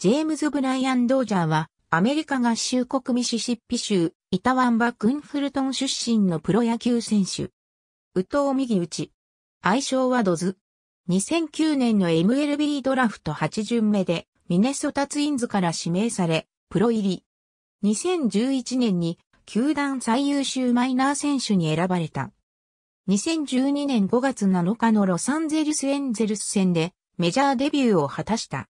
ジェームズ・ブライアン・ドージャーは、アメリカ合衆国ミシシッピ州、イタワンバ・クンフルトン出身のプロ野球選手。宇藤右打ち。愛称はドズ。2009年の MLB ドラフト8巡目で、ミネソタツインズから指名され、プロ入り。2011年に、球団最優秀マイナー選手に選ばれた。2012年5月7日のロサンゼルスエンゼルス戦で、メジャーデビューを果たした。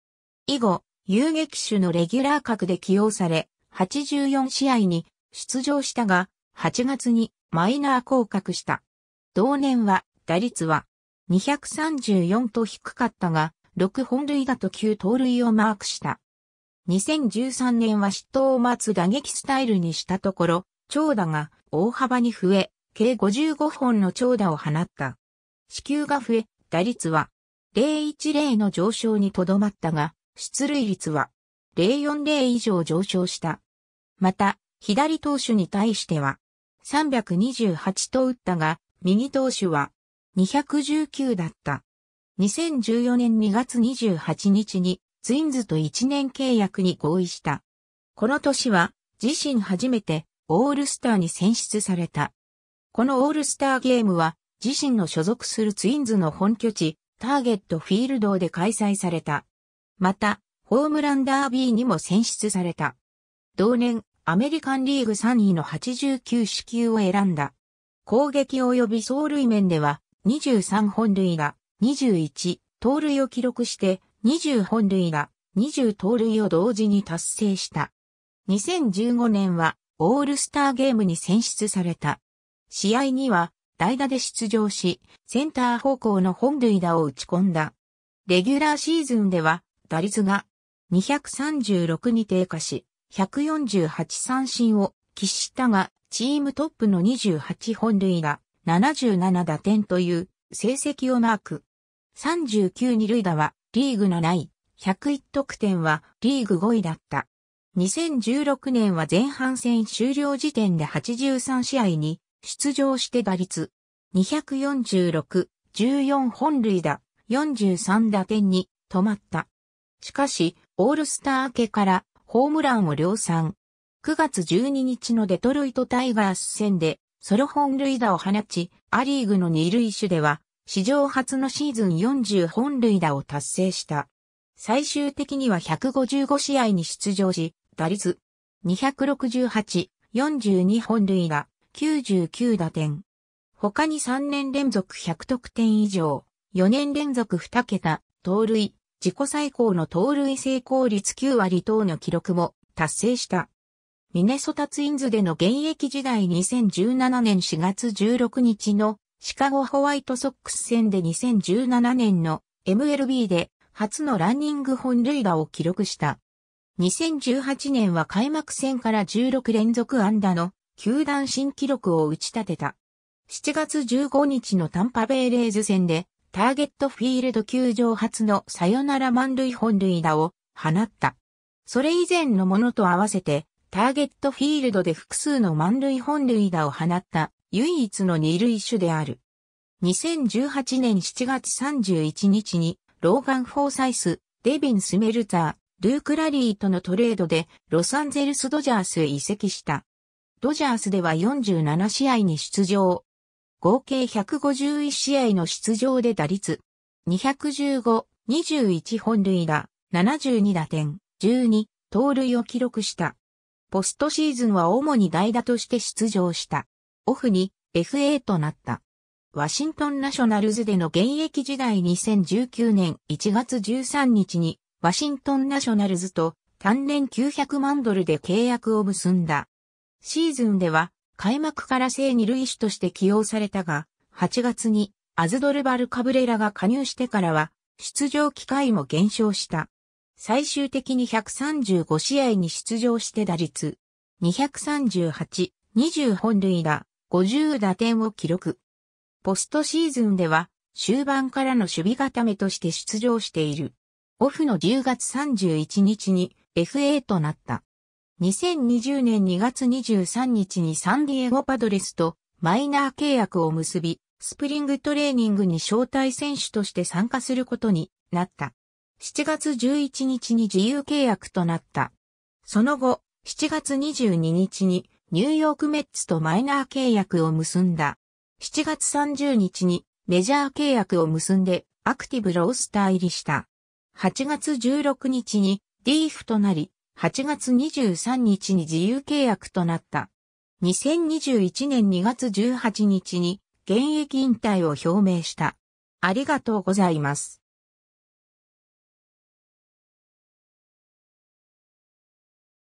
以後、遊撃手のレギュラー格で起用され、84試合に出場したが、8月にマイナー降格した。同年は打率は234と低かったが、6本塁打と9盗塁をマークした。2013年は失投を待つ打撃スタイルにしたところ、長打が大幅に増え、計55本の長打を放った。支給が増え、打率は010の上昇にとどまったが、出塁率は040以上上昇した。また、左投手に対しては328と打ったが、右投手は219だった。2014年2月28日にツインズと1年契約に合意した。この年は自身初めてオールスターに選出された。このオールスターゲームは自身の所属するツインズの本拠地ターゲットフィールドで開催された。また、ホームランダービーにも選出された。同年、アメリカンリーグ3位の89支球を選んだ。攻撃及び走塁面では、23本塁が21、盗塁を記録して、20本塁が20盗塁を同時に達成した。2015年は、オールスターゲームに選出された。試合には、代打で出場し、センター方向の本塁打を打ち込んだ。レギュラーシーズンでは、打率が236に低下し、148三振を喫したが、チームトップの28本塁打、77打点という成績をマーク。39二塁打はリーグ7位、101得点はリーグ5位だった。2016年は前半戦終了時点で83試合に出場して打率246、14本塁打、43打点に止まった。しかし、オールスター明けからホームランを量産。9月12日のデトロイトタイガース戦でソロ本塁打を放ち、アリーグの二塁手では史上初のシーズン40本塁打を達成した。最終的には155試合に出場し、打率268、42本塁打、99打点。他に3年連続100得点以上、4年連続2桁、盗塁、自己最高の盗塁成功率9割等の記録も達成した。ミネソタツインズでの現役時代2017年4月16日のシカゴホワイトソックス戦で2017年の MLB で初のランニング本塁打を記録した。2018年は開幕戦から16連続安打の球団新記録を打ち立てた。7月15日のタンパベイレーズ戦でターゲットフィールド球場初のサヨナラ満塁本塁打を放った。それ以前のものと合わせて、ターゲットフィールドで複数の満塁本塁打を放った唯一の二塁手である。2018年7月31日に、ローガン・フォーサイス、デビン・スメルザー、ルーク・ラリーとのトレードで、ロサンゼルス・ドジャースへ移籍した。ドジャースでは47試合に出場、合計151試合の出場で打率、215、21本塁打、72打点、12、盗塁を記録した。ポストシーズンは主に代打として出場した。オフに FA となった。ワシントンナショナルズでの現役時代2019年1月13日にワシントンナショナルズと単年900万ドルで契約を結んだ。シーズンでは開幕から正二塁手として起用されたが、8月にアズドルバル・カブレラが加入してからは、出場機会も減少した。最終的に135試合に出場して打率、238、20本塁打、50打点を記録。ポストシーズンでは、終盤からの守備固めとして出場している。オフの10月31日に FA となった。2020年2月23日にサンディエゴパドレスとマイナー契約を結び、スプリングトレーニングに招待選手として参加することになった。7月11日に自由契約となった。その後、7月22日にニューヨークメッツとマイナー契約を結んだ。7月30日にメジャー契約を結んでアクティブロースター入りした。8月16日にリーフとなり、8月23日に自由契約となった。2021年2月18日に現役引退を表明した。ありがとうございます。